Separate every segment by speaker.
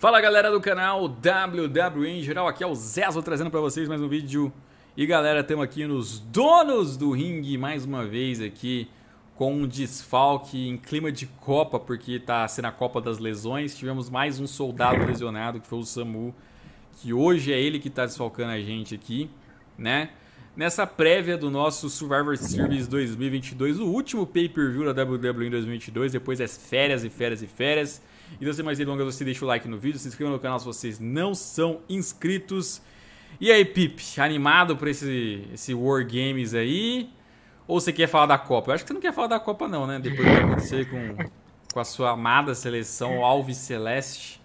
Speaker 1: Fala galera do canal WWE em geral, aqui é o Zezo trazendo para vocês mais um vídeo. E galera, estamos aqui nos donos do ringue mais uma vez aqui com um desfalque em clima de Copa, porque está sendo a Copa das Lesões. Tivemos mais um soldado lesionado, que foi o Samu, que hoje é ele que está desfalcando a gente aqui, né? Nessa prévia do nosso Survivor Series 2022, o último pay-per-view da WWE em 2022, depois as é férias e férias e férias. E você sem mais delongas, você deixa o like no vídeo, se inscreva no canal se vocês não são inscritos. E aí, Pip animado pra esse, esse War Games aí? Ou você quer falar da Copa? Eu acho que você não quer falar da Copa não, né? Depois do que acontecer com, com a sua amada seleção Alves Celeste.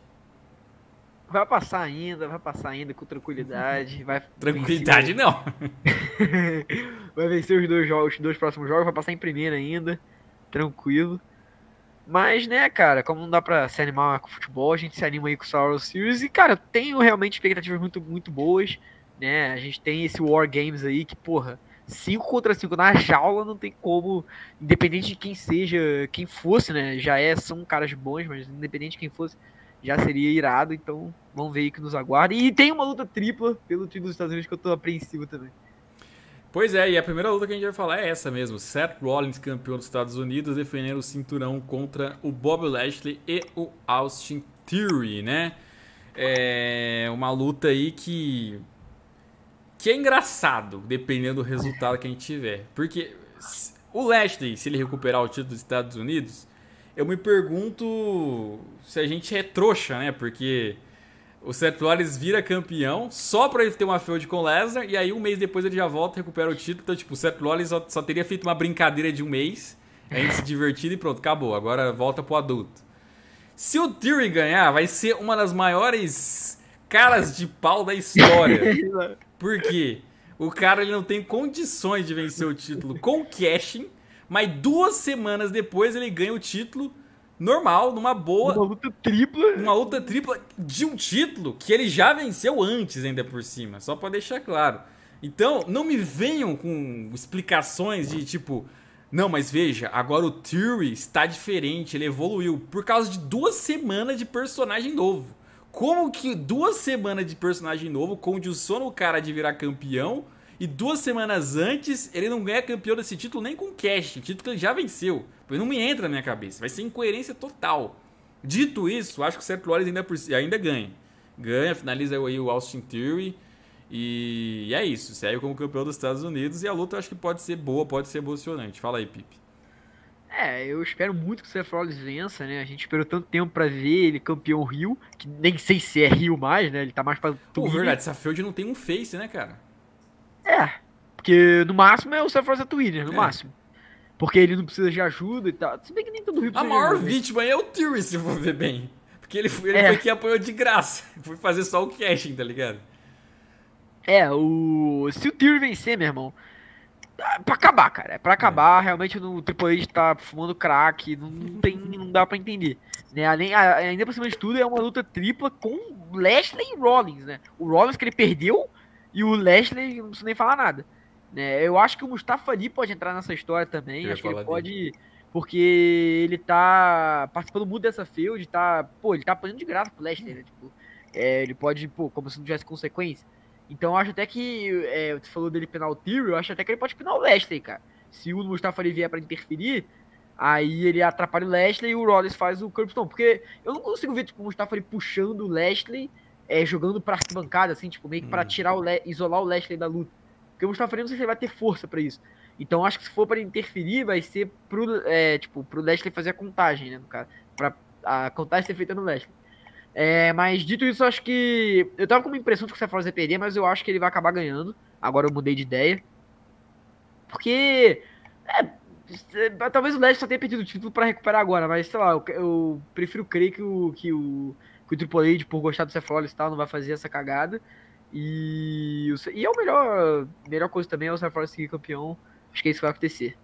Speaker 2: Vai passar ainda, vai passar ainda com tranquilidade. Vai tranquilidade não. vai vencer os dois jogos, os dois próximos jogos, vai passar em primeiro ainda, tranquilo. Mas, né, cara, como não dá pra se animar com futebol, a gente se anima aí com o Survival Series. E, cara, eu tenho realmente expectativas muito, muito boas, né? A gente tem esse War Games aí que, porra, 5 contra 5 na jaula não tem como, independente de quem seja, quem fosse, né? Já é, são caras bons, mas independente de quem fosse, já seria irado. Então, vamos ver aí que nos aguarda. E tem uma luta tripla pelo título dos Estados Unidos que eu tô apreensivo também.
Speaker 1: Pois é, e a primeira luta que a gente vai falar é essa mesmo. Seth Rollins, campeão dos Estados Unidos, defendendo o cinturão contra o Bob Lashley e o Austin Theory, né? É uma luta aí que que é engraçado, dependendo do resultado que a gente tiver. Porque o Lashley, se ele recuperar o título dos Estados Unidos, eu me pergunto se a gente é trouxa, né? Porque o Seth Rollins vira campeão só pra ele ter uma feud com o Lesnar. E aí, um mês depois, ele já volta e recupera o título. Então, tipo, o Seth Rollins só, só teria feito uma brincadeira de um mês. A gente se divertido e pronto, acabou. Agora volta pro adulto. Se o Theory ganhar, vai ser uma das maiores caras de pau da história. Por quê? O cara ele não tem condições de vencer o título com cashing, mas duas semanas depois ele ganha o título normal, numa boa. Uma luta tripla. Uma luta tripla de um título que ele já venceu antes, ainda por cima. Só pra deixar claro. Então, não me venham com explicações de tipo. Não, mas veja, agora o Theory está diferente, ele evoluiu por causa de duas semanas de personagem novo. Como que duas semanas de personagem novo condiciona o cara de virar campeão e duas semanas antes ele não ganha campeão desse título nem com cash, título que ele já venceu. Tipo, não me entra na minha cabeça. Vai ser incoerência total. Dito isso, acho que o Seth Rollins ainda, ainda ganha. Ganha, finaliza aí o Austin Theory. E é isso. Segue como campeão dos Estados Unidos. E a luta eu acho que pode ser boa, pode ser emocionante. Fala aí, Pipe.
Speaker 2: É, eu espero muito que o Seth Rollins vença, né? A gente esperou tanto tempo para ver ele campeão Rio, que nem sei se é Rio mais, né? Ele tá mais pra. Pô, verdade, essa Field não tem um face, né, cara? É, porque no máximo é o Seth Rollins é Twitter, no é. máximo. Porque ele não precisa de ajuda e tal. Se bem que nem todo rico A maior ajuda, né? vítima aí é o Tyrion, se for ver bem. Porque ele, ele é. foi quem
Speaker 1: apoiou de graça. Foi fazer só o caching, tá ligado?
Speaker 2: É, o. Se o Tyrion vencer, meu irmão. É pra acabar, cara. É pra acabar. É. Realmente o Triple H tá fumando crack. Não, tem, não dá pra entender. Né? Além, ainda por cima de tudo, é uma luta tripla com Lashley e Rollins, né? O Rollins que ele perdeu e o Lashley não preciso nem falar nada. Né? Eu acho que o Mustafa Ali pode entrar nessa história também. acho que ele dele. pode. Porque ele tá participando muito dessa field, tá. Pô, ele tá apanhando de graça pro Lester, né? Tipo, é, ele pode, pô, como se não tivesse consequência. Então eu acho até que. É, você falou dele penal Theory, eu acho até que ele pode penal o Lester, cara. Se o Mustafa Ali vier pra interferir, Aí ele atrapalha o Leslie e o Rollins faz o curbstone. Porque eu não consigo ver tipo, o Mustafa ali puxando o Leslie, é, jogando pra arquibancada, assim, tipo, meio que pra hum. tirar o isolar o Leslie da luta. Porque o Gustavo Ferreira não sei se ele vai ter força para isso. Então acho que se for para interferir, vai ser pro, é, tipo, pro Leslie fazer a contagem, né? No caso, pra a contagem ser feita no Leslie. É, mas dito isso, acho que. Eu tava com uma impressão de que o Cephalosa ia perder, mas eu acho que ele vai acabar ganhando. Agora eu mudei de ideia. Porque. É, é talvez o Leste só tenha perdido o título para recuperar agora, mas sei lá, eu, eu, prefiro crer que o, que o, que o Triple H, por gostar do Cephalosa e tal, não vai fazer essa cagada. E, o, e é o melhor, melhor coisa também é o Star seguir campeão. Acho que é isso que vai acontecer.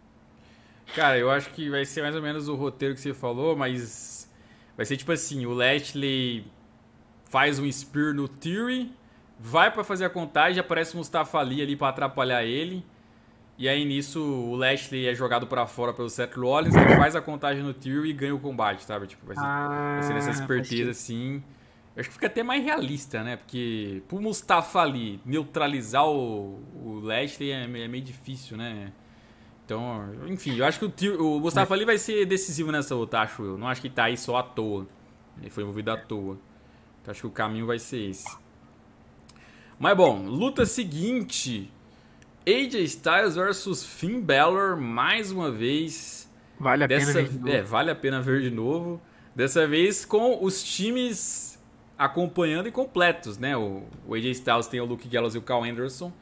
Speaker 1: Cara, eu acho que vai ser mais ou menos o roteiro que você falou, mas vai ser tipo assim, o Lashley faz um spear no Theory, vai para fazer a contagem, aparece um Mustafa Ali ali para atrapalhar ele. E aí nisso o Lashley é jogado para fora pelo Seth Rollins, que faz a contagem no Theory e ganha o combate, sabe? Tipo, vai ser, ah, vai ser ah, nessa esperteza assim acho que fica até mais realista, né? Porque pro Mustafa ali neutralizar o, o Lashley é, é meio difícil, né? Então, enfim, eu acho que o, o Mustafa ali vai ser decisivo nessa luta, acho eu. Não acho que tá aí só à toa. Ele foi envolvido à toa. Então acho que o caminho vai ser esse. Mas bom, luta seguinte. AJ Styles versus Finn Balor mais uma vez. Vale a Dessa, pena ver de novo. É, vale a pena ver de novo. Dessa vez com os times acompanhando e completos, né? O, o AJ Styles tem o Luke Gallows e o Cal Anderson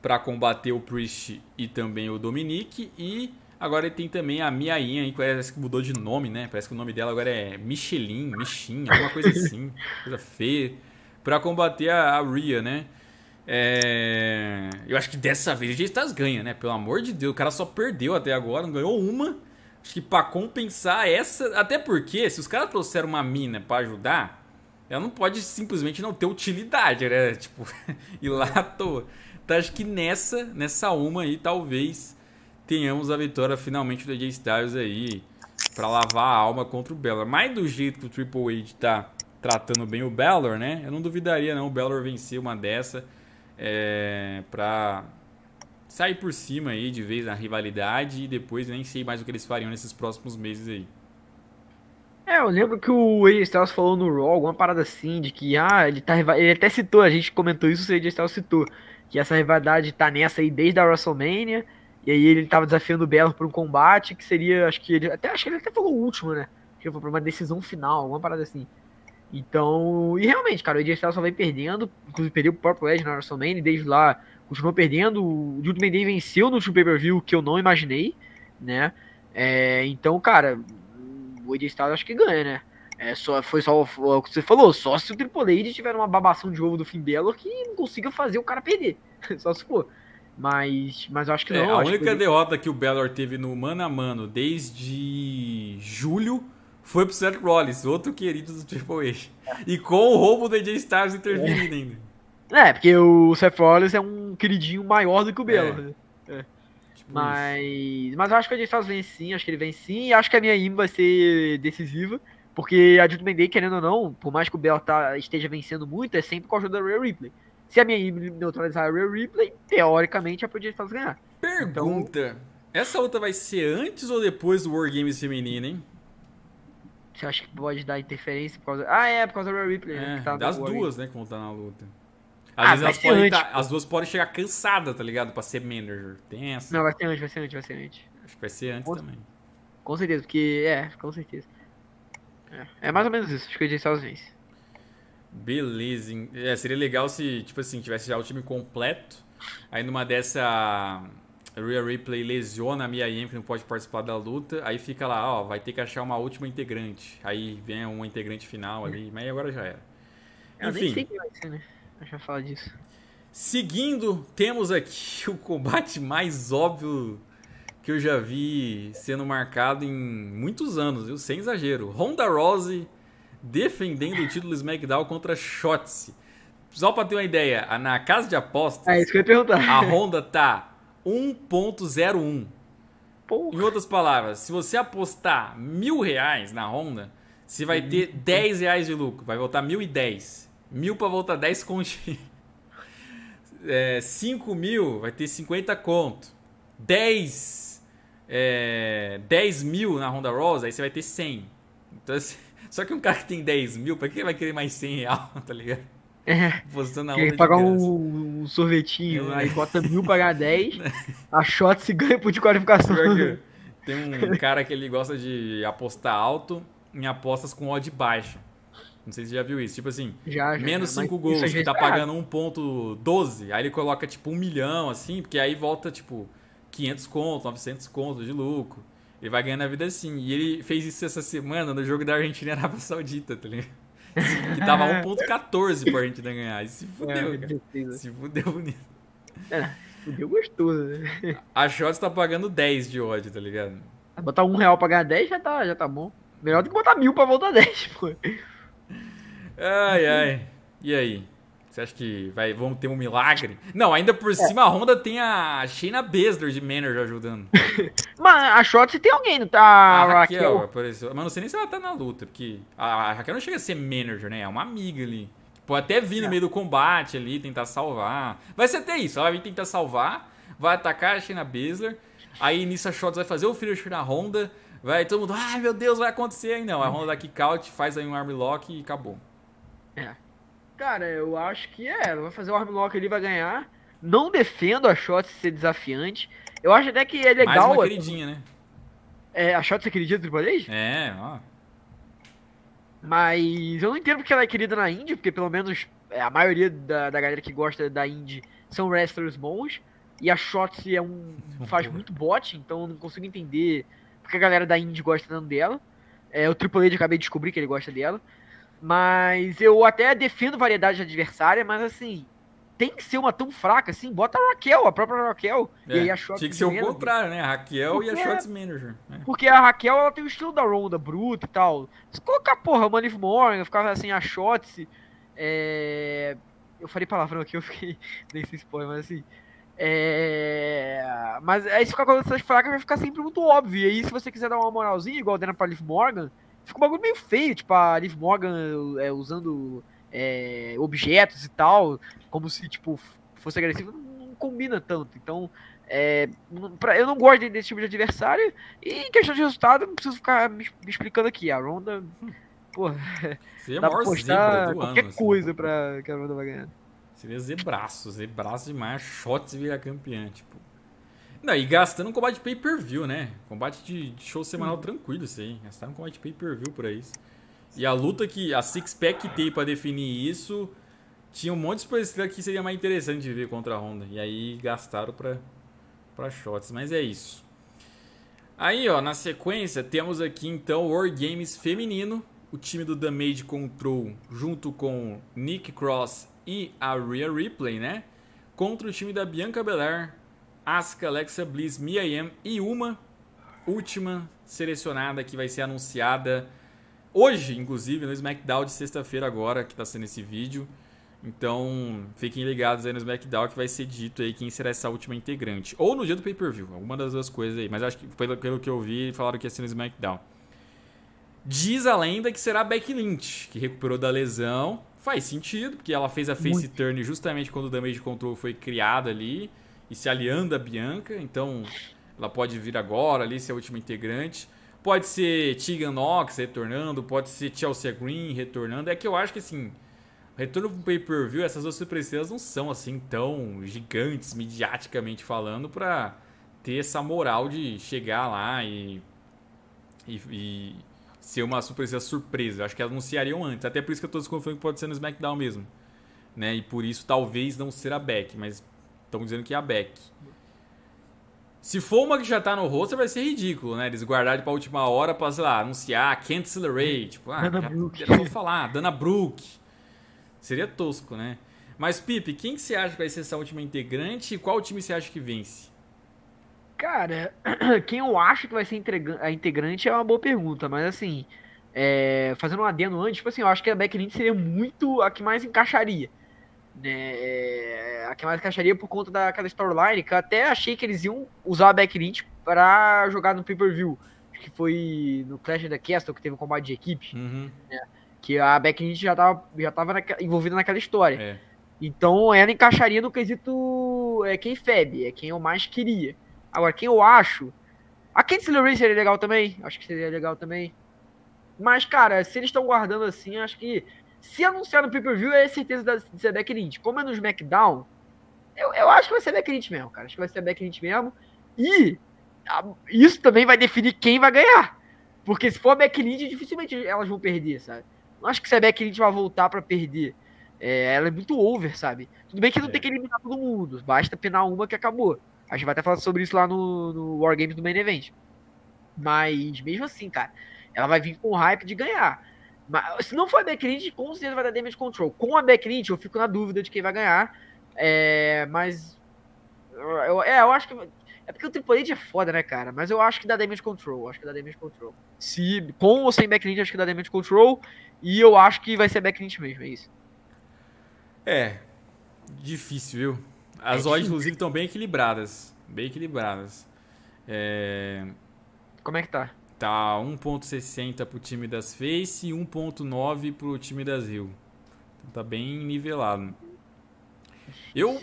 Speaker 1: para combater o Priest e também o Dominique e agora ele tem também a Miainha, aí parece que mudou de nome, né? Parece que o nome dela agora é Michelin, Michin, alguma coisa assim, coisa feia, para combater a, a Rhea, né? É... Eu acho que dessa vez o Styles ganha, né? Pelo amor de Deus, o cara só perdeu até agora, não ganhou uma. Acho que para compensar essa, até porque se os caras trouxeram uma mina para ajudar, ela não pode simplesmente não ter utilidade, né? Tipo, ir lá à toa. Então acho que nessa, nessa uma aí, talvez tenhamos a vitória finalmente do AJ Styles aí para lavar a alma contra o Bellor. Mas do jeito que o Triple H tá tratando bem o Bellor, né? Eu não duvidaria não o Bellor vencer uma dessa é, para sair por cima aí de vez na rivalidade e depois nem sei mais o que eles fariam nesses
Speaker 2: próximos meses aí. É, eu lembro que o AJ Styles falou no Raw alguma parada assim, de que, ah, ele tá ele até citou, a gente comentou isso, o AJ Styles citou, que essa rivalidade tá nessa aí desde a WrestleMania, e aí ele tava desafiando o Belo pra um combate que seria, acho que ele até, acho que ele até falou o último, né? Acho que foi pra uma decisão final, alguma parada assim. Então, e realmente, cara, o AJ Styles só vem perdendo, inclusive perdeu o próprio Edge na WrestleMania, e desde lá continuou perdendo, o Jude Mendez venceu no último pay-per-view, que eu não imaginei, né? É, então, cara, Boi de Estado acho que ganha, né? É só, foi só o que você falou, só se o Triple H tiver uma babação de ovo do fim Balor que não consiga fazer o cara perder. só se for. Mas, mas acho que é, não. É, a única que...
Speaker 1: derrota que o Bellor teve no mano a mano desde
Speaker 2: julho
Speaker 1: foi pro Seth Rollins, outro querido do Triple H. É. E com o roubo
Speaker 2: do AJ Styles intervindo é. ainda. É, porque o Seth Rollins é um queridinho maior do que o Bellor. É. Né? É. Tipo mas, isso. mas eu acho que o gente faz vem sim, acho que ele vem sim, e acho que a minha IM vai ser decisiva, porque a Judgment Day, querendo ou não, por mais que o Bell tá, esteja vencendo muito, é sempre com a ajuda da Rhea Ripley. Se a minha IM neutralizar a Rhea Ripley, teoricamente é pro j ganhar. Pergunta,
Speaker 1: então, essa luta vai ser antes ou depois do War Games feminino, hein?
Speaker 2: Você acha que pode dar interferência por causa... Ah, é, por causa da Rhea Ripley, é, né, tá Das duas,
Speaker 1: né, que vão é, tá estar né, tá na luta. Ah, Às ah, vezes elas podem tá, as duas podem chegar cansadas, tá
Speaker 2: ligado? Pra ser manager. Tensa. Não, vai ser antes, vai ser antes, vai ser antes. Acho que vai ser antes com, também. Com certeza, porque é, com certeza. É, é mais ou menos isso, acho que o Jay vence.
Speaker 1: Beleza. É, seria legal se, tipo assim, tivesse já o time completo. Aí numa dessa. real replay lesiona a Mia Yim, que não pode participar da luta. Aí fica lá, ó, vai ter que achar uma última integrante. Aí vem um integrante final ali, mas agora já era. Eu Enfim. Nem sei que
Speaker 2: vai ser, né? Eu já falo disso.
Speaker 1: Seguindo, temos aqui o combate mais óbvio que eu já vi sendo marcado em muitos anos, viu? Sem exagero. Ronda Rose defendendo o título SmackDown contra Shotzi. Só para ter uma ideia, na casa de apostas, é isso que eu ia perguntar. a Ronda tá 1.01. Em outras palavras, se você apostar mil reais na Ronda, você vai ter 10 reais de lucro. Vai voltar mil e dez. Mil para voltar 10 continhos. É, 5 mil vai ter 50 conto. 10, é, 10 mil na Honda Rosa, aí você vai ter 100. Então, assim, só que um cara que tem 10 mil, pra que ele vai querer mais 100 real, tá ligado? É, Postando a pagar
Speaker 2: um, um, sorvetinho, é. aí bota mil, pagar 10, a shot se ganha por de qualificação. Tem um cara
Speaker 1: que ele gosta de apostar alto em apostas com odd baixa. Não sei se você já viu isso. Tipo assim, já, já, menos 5 gols, que tá, tá pagando 1.12, aí ele coloca tipo 1 um milhão, assim, porque aí volta tipo 500 contos, 900 contos de lucro. Ele vai ganhando a vida assim. E ele fez isso essa semana no jogo da Argentina e Arábia Saudita, tá ligado? Assim, que tava 1.14 pra Argentina ganhar. E se é, fudeu, é, cara. Se fudeu bonito.
Speaker 2: É, fudeu gostoso. Né?
Speaker 1: A Shots tá pagando 10 de ódio, tá ligado?
Speaker 2: Botar 1 real pra ganhar 10 já tá, já tá bom. Melhor do que botar mil pra voltar 10, pô.
Speaker 1: Ai, ai. E aí? Você acha que vai, Vamos ter um milagre? Não, ainda por é. cima a Honda tem a Shayna Besler de manager ajudando.
Speaker 2: Mas a Shotzi tem alguém, não tá? A Raquel, Raquel.
Speaker 1: apareceu. Mas não sei nem se ela tá na luta, porque a Raquel não chega a ser manager, né? É uma amiga ali. Pode até vir no é. meio do combate ali, tentar salvar. Vai ser até isso. Ela vai vir tentar salvar, vai atacar a Shayna Besler, Aí nisso a Shotzi vai fazer o finisher na Honda. Vai todo mundo, ai ah, meu Deus, vai acontecer. Aí não, a hum. Honda dá kick out, faz aí um arm lock e acabou. É.
Speaker 2: Cara, eu acho que é. vai fazer o armlock ali, vai ganhar. Não defendo a Shot ser desafiante. Eu acho até que é legal. Mais uma queridinha, né? É, a Shot ser é queridinha do Triple H? É, ó. Mas eu não entendo porque ela é querida na Indy, porque pelo menos é, a maioria da, da galera que gosta da Indy são wrestlers bons. E a Shots é um. faz muito bot, então eu não consigo entender porque a galera da Indy gosta tanto dela. É, o Triple H eu acabei de descobrir que ele gosta dela. Mas eu até defendo variedade adversária, mas assim, tem que ser uma tão fraca assim, bota a Raquel, a própria Raquel. É, e a Shots Tinha que ser manager. o contrário, né? A
Speaker 1: Raquel porque, e a Shots Manager. Né?
Speaker 2: Porque a Raquel ela tem o estilo da Ronda bruto e tal. Se colocar, porra, Manif Morgan, ficava assim, a Shots. É... Eu falei palavrão aqui, eu fiquei. Nem se spoiler, mas assim. É, mas aí se ficar com essas fracas vai ficar sempre muito óbvio. E aí, se você quiser dar uma moralzinha, igual dando pra Liv Morgan, fica um bagulho meio feio, tipo, a Liv Morgan é, usando é, objetos e tal, como se, tipo, fosse agressivo, não, não combina tanto. Então, é, pra, eu não gosto desse tipo de adversário, e em questão de resultado, não preciso ficar me, me explicando aqui. A Ronda, hum. pô, Seria dá pra postar qualquer ano, assim, coisa assim. pra, que a Ronda vai ganhar.
Speaker 1: Seria zebraço, zebraço demais, shots vira campeã, tipo. Não, e gastando um combate pay-per-view, né? Combate de, show semanal tranquilo isso aí. Gastaram um combate pay-per-view por isso. E a luta que a six-pack tem para definir isso, tinha um monte de superestrela que seria mais interessante de ver contra a Honda. E aí gastaram pra, pra shots, mas é isso. Aí, ó, na sequência, temos aqui então War Games feminino. O time do Damage Control junto com Nick Cross e a Rhea Ripley, né? Contra o time da Bianca Belair, Asuka, Alexa Bliss, Mia Yim e uma última selecionada que vai ser anunciada hoje, inclusive, no SmackDown de sexta-feira agora, que está sendo esse vídeo. Então, fiquem ligados aí no SmackDown que vai ser dito aí quem será essa última integrante. Ou no dia do pay-per-view, alguma das duas coisas aí. Mas acho que, pelo, pelo que eu vi, falaram que ia ser no SmackDown. Diz a lenda que será a Becky Lynch, que recuperou da lesão. Faz sentido, porque ela fez a face Muito. turn justamente quando o Damage Control foi criado ali e se aliando a Bianca, então ela pode vir agora ali, ser a última integrante. Pode ser Tegan Knox retornando, pode ser Chelsea Green retornando. É que eu acho que assim, retorno pro pay-per-view, essas duas superestrelas não são assim tão gigantes midiaticamente falando para ter essa moral de chegar lá e, e, e ser uma surpresa surpresa. Eu acho que anunciariam antes. Até por isso que eu tô desconfiando que pode ser no SmackDown mesmo. Né? E por isso talvez não ser a Beck, mas Estão dizendo que é a Beck. Se for uma que já tá no roster, vai ser ridículo, né? Eles guardarem pra última hora pra, sei lá, anunciar, can't accelerate. Tipo, ah, já, já vou falar, Dana Brooke. Seria tosco, né? Mas, Pipe, quem que você acha que vai ser essa última integrante e qual time você acha que vence?
Speaker 2: Cara, quem eu acho que vai ser a integrante é uma boa pergunta, mas assim, é, fazendo um adendo antes, tipo assim, eu acho que a Beck Lynch seria muito a que mais encaixaria né, é, a que mais encaixaria por conta daquela storyline, que eu até achei que eles iam usar a Backlink para jogar no pay-per-view, que foi no Clash of the Castle, que teve um combate de equipe, uhum. né, que a Backlink já estava já tava envolvida naquela história. É. Então ela encaixaria no quesito é quem febe é quem eu mais queria. Agora, quem eu acho... A Candice LeRae seria legal também, acho que seria legal também. Mas, cara, se eles estão guardando assim, acho que se anunciar no pay-per-view, é certeza de ser backlink. Como é no SmackDown, eu, eu acho que vai ser backlink mesmo, cara. Acho que vai ser backlink mesmo. E a, isso também vai definir quem vai ganhar. Porque se for backlink, dificilmente elas vão perder, sabe? Não acho que se a backlink vai voltar para perder. É, ela é muito over, sabe? Tudo bem que não é. tem que eliminar todo mundo. Basta penar uma que acabou. A gente vai até falar sobre isso lá no, no Wargames do Main Event. Mas mesmo assim, cara, ela vai vir com o hype de ganhar. Mas, se não for a backlint, com certeza vai dar damage control. Com a backlint, eu fico na dúvida de quem vai ganhar. É, mas. Eu, é, eu acho que. É porque o Triple H é foda, né, cara? Mas eu acho que dá damage control. Acho que dá damage control. Se, com ou sem backlint, acho que dá damage control. E eu acho que vai ser backlint mesmo, é isso.
Speaker 1: É. Difícil, viu? As é odds, inclusive, estão bem equilibradas. Bem equilibradas. É... Como é que tá? Tá 1.60 o time das Face e 1.9 para o time das Rio. Então tá bem nivelado. Eu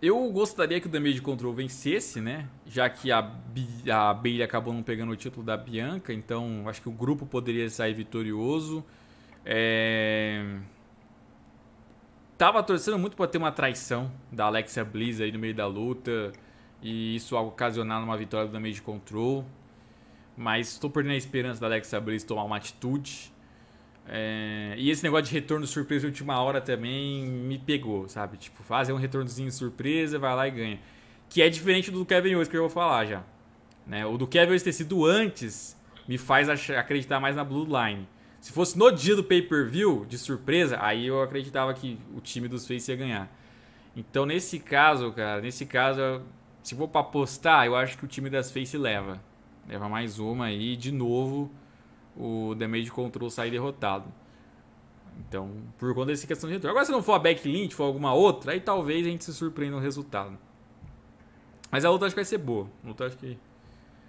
Speaker 1: eu gostaria que o Damage Control vencesse, né? Já que a, a Bailey acabou não pegando o título da Bianca, então acho que o grupo poderia sair vitorioso. É... Tava torcendo muito para ter uma traição da Alexia Bliss aí no meio da luta e isso ocasionar uma vitória do Damage Control. Mas estou perdendo a esperança da Alexa Bliss tomar uma atitude. É... E esse negócio de retorno surpresa de última hora também me pegou, sabe? Tipo, fazer um retornozinho surpresa, vai lá e ganha. Que é diferente do Kevin Owens que eu vou falar já. Né? O do Kevin Owens ter sido antes me faz acreditar mais na Bloodline. Se fosse no dia do pay-per-view, de surpresa, aí eu acreditava que o time dos Face ia ganhar. Então, nesse caso, cara, nesse caso, se for pra apostar, eu acho que o time das Face leva. Leva mais uma aí, de novo o damage control sai derrotado. Então, por conta dessa questão de retorno. Agora, se não for a backlint, for alguma outra, aí talvez a gente se surpreenda no resultado. Mas a outra acho que vai ser boa. A outra acho que.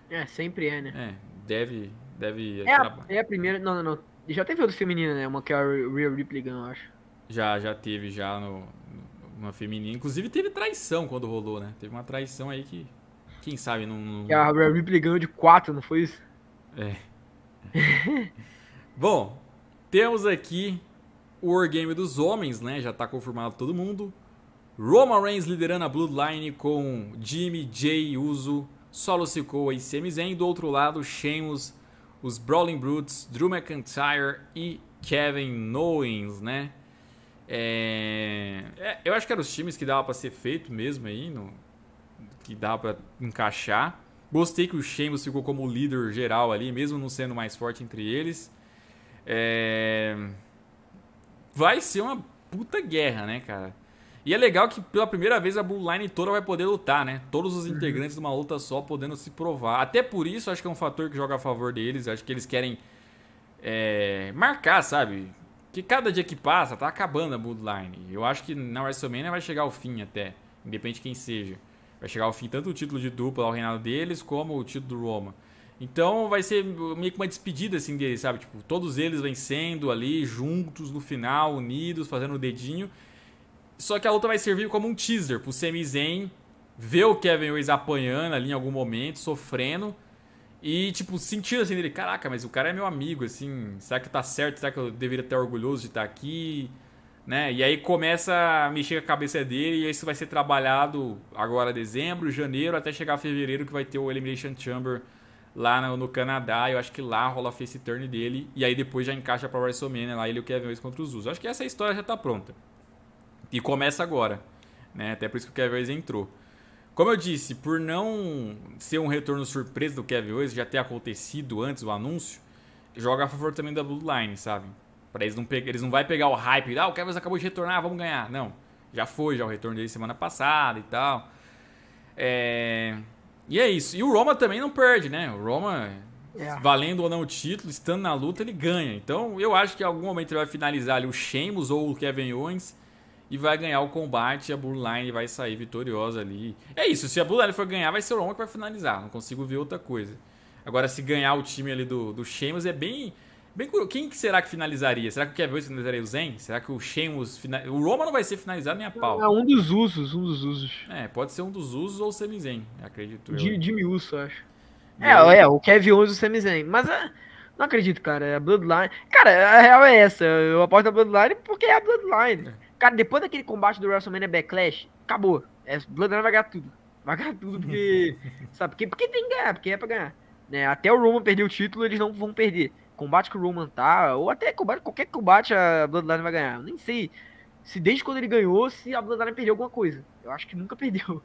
Speaker 2: É, sempre é, né?
Speaker 1: É, deve. deve é, a,
Speaker 2: é a primeira. Não, não, não. Já teve outra feminina, né? Uma que é a Real Ripley Gun, eu acho.
Speaker 1: Já, já teve, já no, uma feminina. Inclusive teve traição quando rolou, né? Teve uma traição aí que quem sabe não. não... E a
Speaker 2: Ripley ganhou de 4, não foi isso? É.
Speaker 1: Bom, temos aqui o Wargame dos Homens, né? Já tá confirmado todo mundo. Roma Reigns liderando a Bloodline com Jimmy, Jay, Uso, Solo Sikoa e Sami Zayn. Do outro lado, Sheamus, os Brawling Brutes, Drew McIntyre e Kevin Owens, né? É... É, eu acho que eram os times que dava para ser feito mesmo aí. No que dá para encaixar. Gostei que o Sheamus ficou como líder geral ali, mesmo não sendo mais forte entre eles. É... Vai ser uma puta guerra, né, cara? E é legal que pela primeira vez a Blue Line toda vai poder lutar, né? Todos os uhum. integrantes de uma luta só podendo se provar. Até por isso, acho que é um fator que joga a favor deles. Acho que eles querem é, marcar, sabe? Que cada dia que passa tá acabando a Blue Line. Eu acho que na WrestleMania vai chegar ao fim até, independente de quem seja. Vai chegar ao fim tanto o título de dupla ao reinado deles, como o título do Roma. Então vai ser meio que uma despedida assim deles, sabe? Tipo, todos eles vencendo ali, juntos no final, unidos, fazendo o dedinho. Só que a luta vai servir como um teaser pro Sami Zayn ver o Kevin Owens apanhando ali em algum momento, sofrendo. E, tipo, sentindo assim dele, caraca, mas o cara é meu amigo, assim, será que tá certo? Será que eu deveria estar orgulhoso de estar tá aqui? Né? E aí começa a mexer a cabeça dele e isso vai ser trabalhado agora dezembro, janeiro, até chegar fevereiro que vai ter o Elimination Chamber lá no, no Canadá. Eu acho que lá rola a face turn dele e aí depois já encaixa para WrestleMania lá ele e o Kevin Owens contra os Usos. Acho que essa história já está pronta. E começa agora, né? Até por isso que o Kevin Owens entrou. Como eu disse, por não ser um retorno surpresa do Kevin Owens, já ter acontecido antes o anúncio, joga a favor também da Bloodline, sabe? Para eles não pegarem eles não vai pegar o hype, ah, o Kevin acabou de retornar, vamos ganhar. Não, já foi já o retorno dele semana passada e tal. É... E é isso. E o Roma também não perde, né? O Roma, é. valendo ou não o título, estando na luta, ele ganha. Então eu acho que em algum momento ele vai finalizar ali o Sheamus ou o Kevin Owens e vai ganhar o combate. A Blue Line vai sair vitoriosa ali. É isso. Se a Blue Line for ganhar, vai ser o Roma que vai finalizar. Não consigo ver outra coisa. Agora, se ganhar o time ali do, do Sheamus, é bem Bem Quem que será que finalizaria? Será que o Kevin Owens finalizaria o Zen? Será que o Sheamus... O Roma não vai ser finalizado nem a pau. É um dos
Speaker 2: usos, um dos usos.
Speaker 1: É, pode ser um dos usos ou o Sami Zen, acredito de, eu. Jimmy
Speaker 2: acho. É, é, o Kevin Owens e o Sami Zen. Mas ah, não acredito, cara. É a Bloodline... Cara, a real é essa. Eu aposto a Bloodline porque é a Bloodline. É. Cara, depois daquele combate do WrestleMania Backlash, acabou. É, Bloodline vai ganhar tudo. Vai ganhar tudo porque... sabe? Porque, porque tem que ganhar, porque é pra ganhar. Né? Até o Roman perder o título, eles não vão perder combate que o Roman tá, ou até combate, qualquer combate a Bloodline vai ganhar. Eu nem sei se desde quando ele ganhou, se a Bloodline perdeu alguma coisa. Eu acho que nunca perdeu.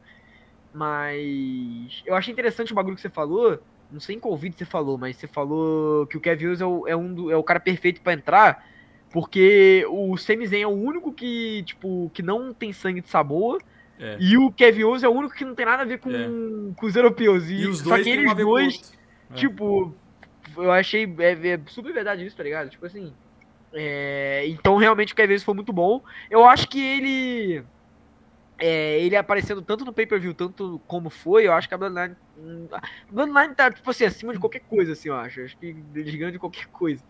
Speaker 2: Mas eu achei interessante o bagulho que você falou. Não sei em qual vídeo você falou, mas você falou que o Kevin Owens é o, é um é o cara perfeito para entrar, porque o Semizen é o único que, tipo, que não tem sangue de sabor. É. E o Kevin Owens é o único que não tem nada a ver com, é. com os europeus. E, e os dois só que eles dois, é. tipo, eu achei é, é super verdade isso, tá ligado? Tipo assim. É, então realmente o Kevin foi muito bom. Eu acho que ele. É, ele aparecendo tanto no pay-per-view, tanto como foi, eu acho que a Bloodline. Hum, Bloodline tá, tipo assim, acima de qualquer coisa, assim, eu acho. Acho que é gigante de qualquer coisa.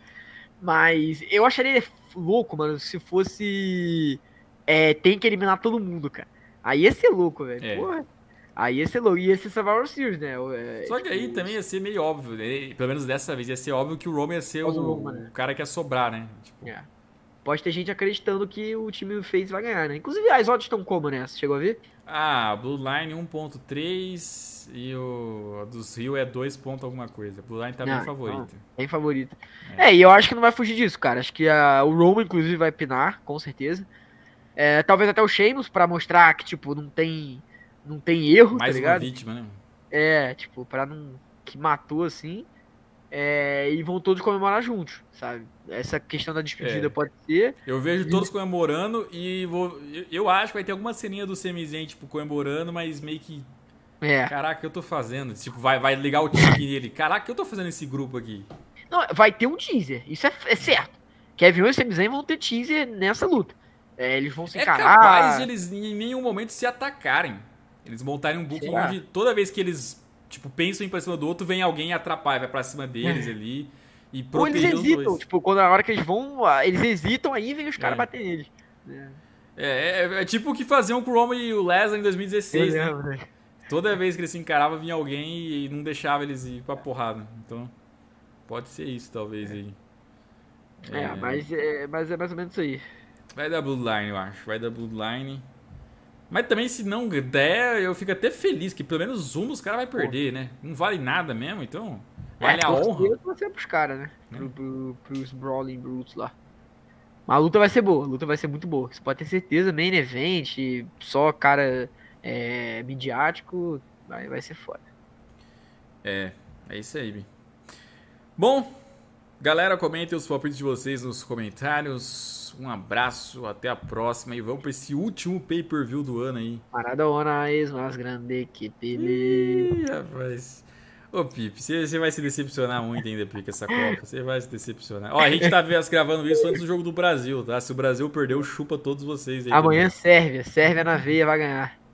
Speaker 2: Mas eu acharia ele louco, mano, se fosse. É, tem que eliminar todo mundo, cara. Aí ia ser louco, velho. É. Porra. Aí ia ser louco, ia ser Survivor Series, né? É, Só que aí
Speaker 1: tipo, também ia ser meio óbvio, né? pelo menos dessa vez, ia ser
Speaker 2: óbvio que o Roman ia ser o, Roma, né? o, cara que ia sobrar, né? Tipo... É. Pode ter gente acreditando que o time fez vai ganhar, né? Inclusive as odds estão como, né? Você chegou a ver? Ah, Bloodline
Speaker 1: 1.3 e o a dos Rio é 2 ponto alguma coisa. Bloodline tá não, bem ah, então, favorita. Não,
Speaker 2: bem favorita. É. é. e eu acho que não vai fugir disso, cara. Acho que a, o Roma, inclusive, vai pinar, com certeza. É, talvez até o Sheamus, para mostrar que, tipo, não tem não tem erro, Mais tá ligado? Mais uma vítima, né? É, tipo, pra não... que matou, assim, é, e vão todos comemorar juntos, sabe? Essa questão da despedida é. pode ser. Eu vejo todos
Speaker 1: comemorando e vou. Eu acho que vai ter alguma ceninha do Semizen, tipo, comemorando, mas meio que. É. Caraca, que eu tô fazendo? Tipo, vai, vai ligar o time nele. Caraca, que eu tô fazendo esse grupo aqui?
Speaker 2: Não, vai ter um teaser, isso é, é certo. Kevin e Semizen vão ter teaser nessa luta. É, eles vão se é encarar. É capaz de
Speaker 1: eles em nenhum momento se atacarem. Eles montarem um booking onde toda vez que eles, tipo, pensam em pra cima do outro, vem alguém e atrapalha, vai pra cima deles é. ali.
Speaker 2: E Ou eles hesitam, tipo, quando é a hora que eles vão, ah, eles hesitam aí vem os caras é. bater neles. É.
Speaker 1: é, é, é, tipo o que faziam com o Roman e o Lesnar em 2016, né? É, toda vez que eles se encaravam, vinha alguém e não deixava eles ir pra porrada. Então, pode ser isso, talvez, é. aí. É, é, mas,
Speaker 2: é, mas é mais ou menos isso aí. Vai da
Speaker 1: Bloodline, eu acho. Vai da Bloodline. Mas também, se não der, eu fico até feliz, que pelo menos um dos caras vai perder, né? Não vale nada mesmo, então. Vale né? é, a honra.
Speaker 2: Eu torcer pros caras, né? Pro, pro, pros Brawling Brutes lá. Mas a luta vai ser boa, a luta vai ser muito boa. Você pode ter certeza, main event, só cara é, midiático, vai, vai ser foda.
Speaker 1: É, é isso aí, Bi. Bom, Galera, comentem os palpites de vocês nos comentários. Um abraço, até a próxima e vamos para esse último pay-per-view do ano aí.
Speaker 2: Maradona es mais grande que Pelé. Ih,
Speaker 1: rapaz. Ô, Pipe, você vai se decepcionar muito ainda, Pica, essa Copa. Você vai se decepcionar. Ó, a gente tá gravando isso antes do jogo do Brasil, tá? Se o Brasil perdeu, chupa todos vocês aí. Amanhã também.
Speaker 2: Sérvia. Sérvia na veia vai ganhar.